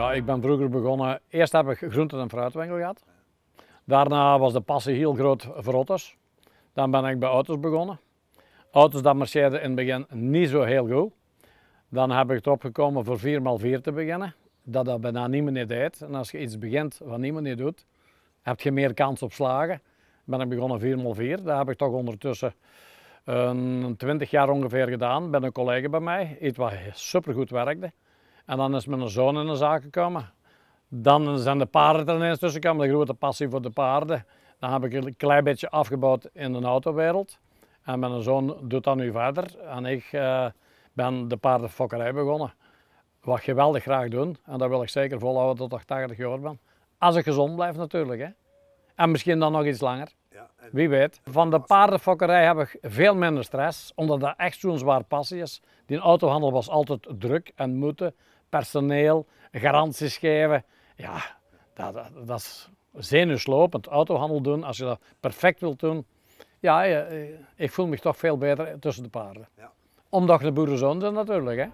Ja, ik ben vroeger begonnen. Eerst heb ik groenten- en fruitwinkel gehad. Daarna was de passie heel groot voor auto's. Dan ben ik bij auto's begonnen. Auto's dat marcheerde in het begin niet zo heel goed. Dan heb ik erop gekomen voor 4x4 te beginnen. Dat dat bijna niemand niet deed. En als je iets begint wat niemand niet doet, heb je meer kans op slagen. Ben ik begonnen 4x4. Daar heb ik toch ondertussen een eh, 20 jaar ongeveer gedaan. Ben een collega bij mij, iets wat supergoed werkte. En dan is mijn zoon in de zaak gekomen. Dan zijn de paarden er ineens tussen gekomen, de grote passie voor de paarden. Dan heb ik een klein beetje afgebouwd in de autowereld. En mijn zoon doet dat nu verder. En ik eh, ben de paardenfokkerij begonnen. Wat geweldig graag doen. En dat wil ik zeker volhouden tot ik 80 jaar ben. Als ik gezond blijf natuurlijk. Hè. En misschien dan nog iets langer. Wie weet. Van de paardenfokkerij heb ik veel minder stress, omdat dat echt zo'n zwaar passie is. Die autohandel was altijd druk en moeten, personeel, garanties geven. Ja, dat, dat, is zenuwslopend. Autohandel doen, als je dat perfect wilt doen. Ja, eh, ik voel me toch veel beter tussen de paarden. Ja. Omdat de boerenzoon zijn natuurlijk. Hè?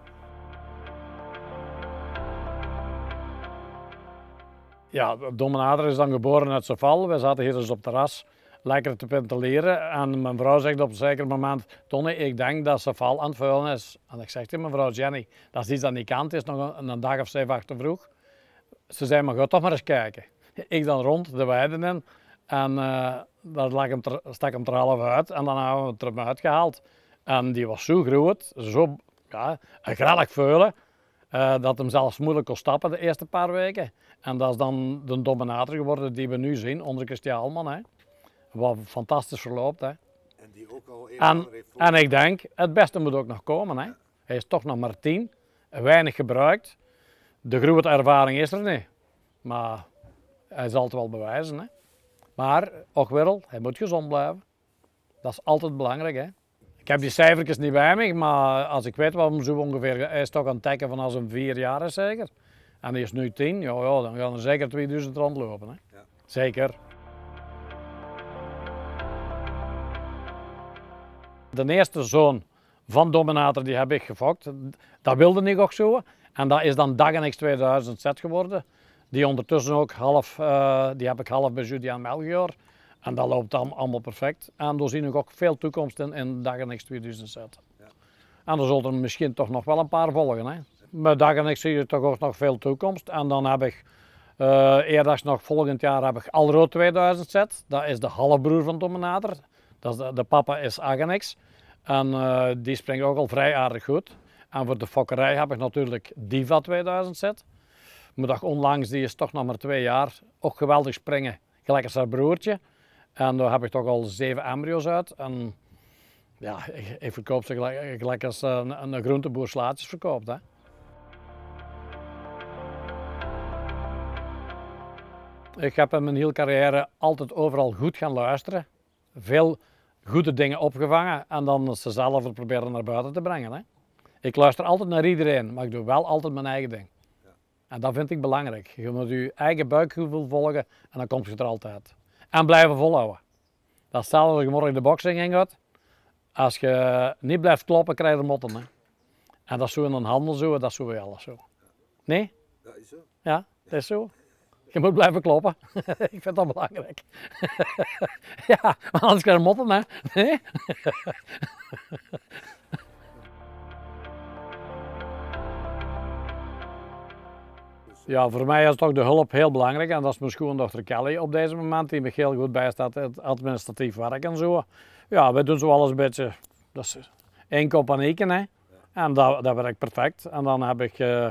Ja, Dominator is dan geboren uit val. Wij zaten hier dus op terras lekker te penteleren. En mijn vrouw zegt op een zeker moment, Tony, ik denk dat ze val aan het vuilen is. En ik zeg tegen mijn vrouw Jenny, dat is iets dat niet kan, het is nog een, dag of zeven achter vroeg. Ze zei, maar ga toch maar eens kijken. Ik dan rond de weiden in en uh, daar lag hem stak hem er half uit en dan hebben we het eruit uitgehaald. En die was zo groot, zo ja, een grellig veulen, uh, eh, dat hem zelfs moeilijk kon stappen de eerste paar weken. En dat is dan de dominator geworden die we nu zien onder Christian Alman. Hè. Wat fantastisch verloopt. Hè. En die ook al en, en ik denk, het beste moet ook nog komen. Hè. Hij is toch nog maar tien, weinig gebruikt. De grote ervaring is er niet. Maar hij zal het wel bewijzen. Hè. Maar, ook wel, hij moet gezond blijven. Dat is altijd belangrijk. Hè. Ik heb die cijfertjes niet bij me, maar als ik weet wat hem zo ongeveer... Hij is toch aan het tekken van als een vier jaar is zeker. En hij is nu tien, ja, ja dan gaan er zeker 2000 rondlopen. Hè. Ja. Zeker. De eerste zoon van Dominator die heb ik gefokt. Dat wilde ik ook zo. En dat is dan Dag en set geworden. Die ondertussen ook half, eh, die heb ik half bij Julian Melchior. En dat loopt dan allemaal perfect. En daar zien ik ook veel toekomst in, in Dag en X Ja. En er zullen er misschien toch nog wel een paar volgen. Hè? Met Dag en zie je toch ook nog veel toekomst. En dan heb ik eh, eerder nog volgend jaar heb ik Alro 2000 set. Dat is de halfbroer van Dominator de, de, papa is Agenex en eh, die springt ook al vrij aardig goed. En voor de fokkerij heb ik natuurlijk Diva 2000 zet. Maar onlangs, die is toch nog maar twee jaar, ook geweldig springen, gelijk als haar broertje. En daar heb ik toch al zeven embryo's uit. En ja, ik, verkoop ze gelijk, als eh, een, groenteboer slaatjes verkoopt. Hè. Ik heb in mijn hele carrière altijd overal goed gaan luisteren. Veel goede dingen opgevangen en dan ze zelf proberen naar buiten te brengen. Hè? Ik luister altijd naar iedereen, maar ik doe wel altijd mijn eigen ding. En dat vind ik belangrijk. Je moet je eigen buikgevoel volgen en dan komt je er altijd. En blijven volhouden. Dat is hetzelfde als je morgen de boxing in Als je niet blijft kloppen, krijg je motten. Hè? En dat is zo in een handel zo, dat is zo bij alles zo. Nee? Dat is zo. Ja, dat is zo. Je moet blijven kloppen. ik vind dat belangrijk. ja, maar anders kan je motten, hè? Nee? Ja, voor mij is toch de hulp heel belangrijk. En dat is mijn schoondochter Kelly op deze moment, die me heel goed bijstaat het administratief werk en zo. Ja, we doen zo alles een beetje, dat is één kop hè. En dat, dat werkt perfect. En dan heb ik... Eh,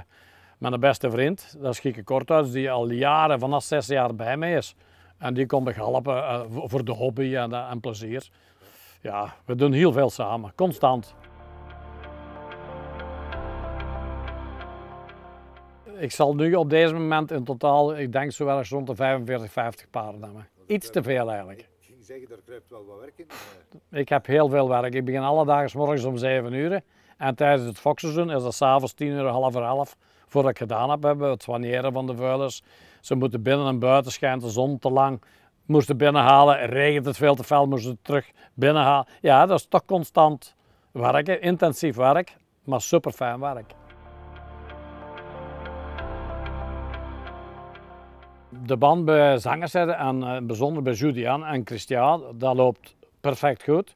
mijn beste vriend, dat is Gieke Korthuis, die al jaren, vanaf zes jaar bij mij is. En die komt me helpen eh, voor de hobby en, eh, en plezier. Ja, we doen heel veel samen, constant. ik zal nu op deze moment in totaal, ik denk zo wel eens rond de 45, 50 paarden hebben. Iets te veel eigenlijk. Ik ging zeggen, er kruipt wel wat werk in. Eh, ik heb heel veel werk. Ik begin alle dagen s morgens om 7 uur. En tijdens het fokseizoen is dat s'avonds 10 uur, half voor voordat ik gedaan heb, hebben het soigneren van de vuilers. Ze moeten binnen en buiten schijnt de zon te lang. Moesten binnenhalen, regent het veel te fel, moesten ze terug binnenhalen. Ja, dat is toch constant werken, intensief werk, maar super fijn werk. De band bij zangers en eh, bijzonder bij Judian en Christian, dat loopt perfect goed.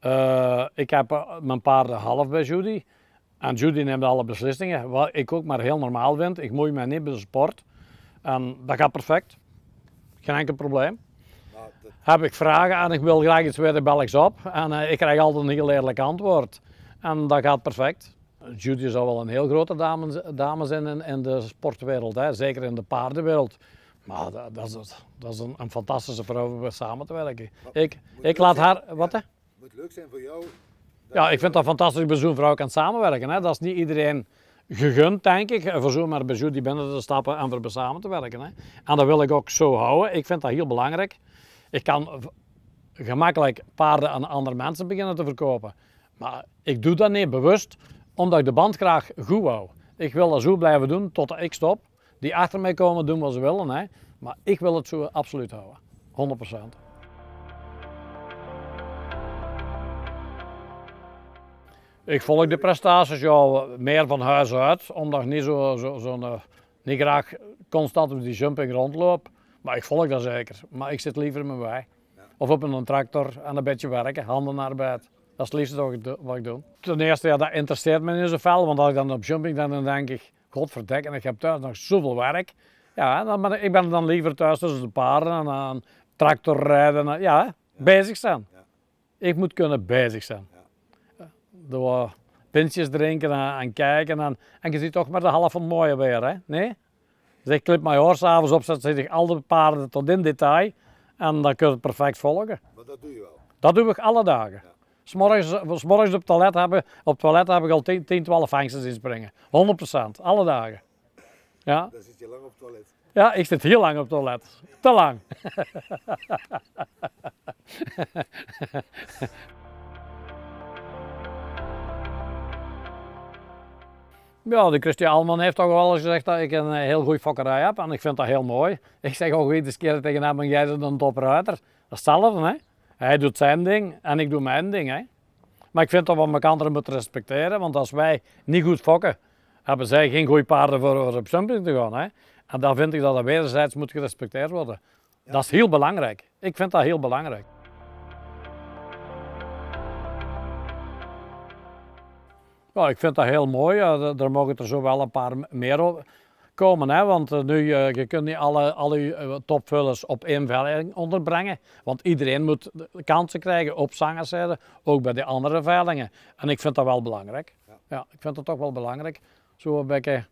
Eh, ik heb eh, mijn paarden half bij Judy. En Judy neemt alle beslissingen, wat ik ook maar heel normaal vind. Ik moei me niet bij de sport. En dat gaat perfect. Geen enkel probleem. Heb ik vragen en ik wil graag iets weten, bel ik op. En eh, ik krijg altijd een heel eerlijk antwoord. En dat gaat perfect. Judy zou wel een heel grote dame, dame zijn in, in, de sportwereld, hè? zeker in de paardenwereld. Maar dat, dat is, dat is een, een, fantastische vrouw om samen te werken. ik, ik laat haar. Wat hè? Het moet leuk zijn voor jou ja, ik vind dat fantastisch dat bij zo'n vrouw kan samenwerken. Hè. Dat is niet iedereen gegund, denk ik, voor zomaar bij die binnen te stappen en voor samen te werken. Hè. En dat wil ik ook zo houden. Ik vind dat heel belangrijk. Ik kan gemakkelijk paarden aan andere mensen beginnen te verkopen. Maar ik doe dat niet bewust, omdat ik de band graag goed wou. Ik wil dat zo blijven doen tot ik stop. Die achter mij komen doen wat ze willen, hè. maar ik wil het zo absoluut houden. 100%. Ik volg de prestaties ja, meer van huis uit, omdat ik niet, zo, zo, zo eh, niet graag constant op die jumping rondloop. Maar ik volg dat zeker. Maar ik zit liever mijn bij Of op een tractor aan een beetje werken, handenarbeid. Dat is het liefste wat ik doe. Ten eerste, ja, dat interesseert me niet zo veel, want als ik dan op jumping dan, dan denk ik, godverdek, en ik heb thuis nog zoveel werk. Ja, dan ben ik, ben dan liever thuis tussen de paarden en aan tractor rijden. ja, bezig zijn. Ik moet kunnen bezig zijn door was pintjes drinken en, kijken. En, en, je ziet toch maar de van mooie weer, hè? Nee? Dus ik clip mijn oor s'avonds op, zet zich al de paarden tot in detail. En dan kun je het perfect volgen. Maar dat doe je wel? Dat doe ik alle dagen. morgens S'morgens, eh, s'morgens op toilet hebben, op toilet heb ik al 10, 10 12 hangsters in springen. 100%, alle dagen. Ja. Dan zit je lang op het toilet. Ja, ik zit heel lang op het toilet. Te lang. Ja, de Christian Alman heeft toch wel eens gezegd dat ik een eh, heel goede fokkerij heb en ik vind dat heel mooi. Ik zeg ook iedere keer tegen hem, jij bent een topruiter. hè. Hij doet zijn ding en ik doe mijn ding, hè. Maar ik vind dat we elkaar moeten respecteren, want als wij niet goed fokken, hebben zij geen goede paarden voor op jumping te gaan, hè. En dan vind ik dat dat wederzijds moet gerespecteerd worden. Dat is heel belangrijk. Ik vind dat heel belangrijk. Ja, ik vind dat heel mooi. er mogen er zo wel een paar meer op komen. Hè? Want eh, nu, eh, je kunt niet alle, alle eh, topvullers op één veiling onderbrengen. Want iedereen moet kansen krijgen op zangerszijde ook bij de andere veilingen. En ik vind dat wel belangrijk. Ja, ik vind dat toch wel belangrijk. Zo een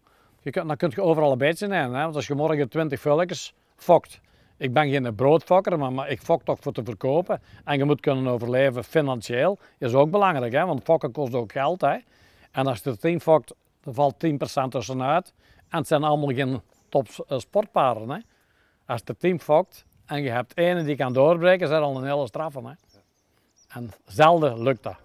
je kunt, dan kun je overal een beetje nemen Hè? Want als je morgen 20 vulletjes fokt, ik ben geen broodfokker, maar, maar, ik fok toch voor te verkopen. En je moet kunnen overleven financieel, is ook belangrijk. Hè? Want fokken kost ook geld. Hè? En als je er 10 fokt, dan valt 10% tussenuit. En het zijn allemaal geen top eh, Hè. Als je er 10 fokt en je hebt ene die kan doorbreken, zijn al een hele straffen. Hè. En zelden lukt dat.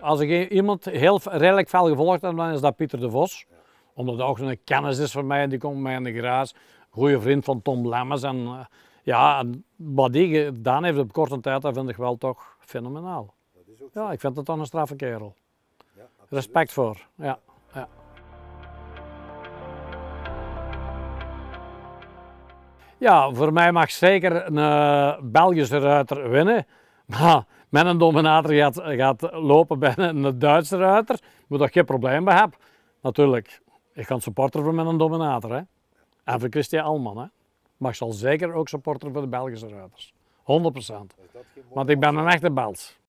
Als ik iemand heel redelijk fel gevolgd heb, dan is dat Pieter de Vos. Omdat hij ook een kennis is van mij en die komt bij mij in de graas. Goede vriend van Tom Lemmers en eh, ja, wat die gedaan heeft op korte tijd, dat vind ik wel toch fenomenaal. Dat is ook Ja, ik vind het dan een straffe kerel. Ja, Respect voor, ja. ja. Ja, voor mij mag zeker een eh, Belgische ruiter winnen. Maar met een dominator gaat, gaat lopen bij een Duitse ruiter, moet ik geen probleem bij hebben. Natuurlijk, ik kan supporter voor met een dominator. Hè? En voor Christian Alman. Hè? Maar ik zal zeker ook supporter voor de Belgische ruiters. 100%. Want ik ben een echte belg.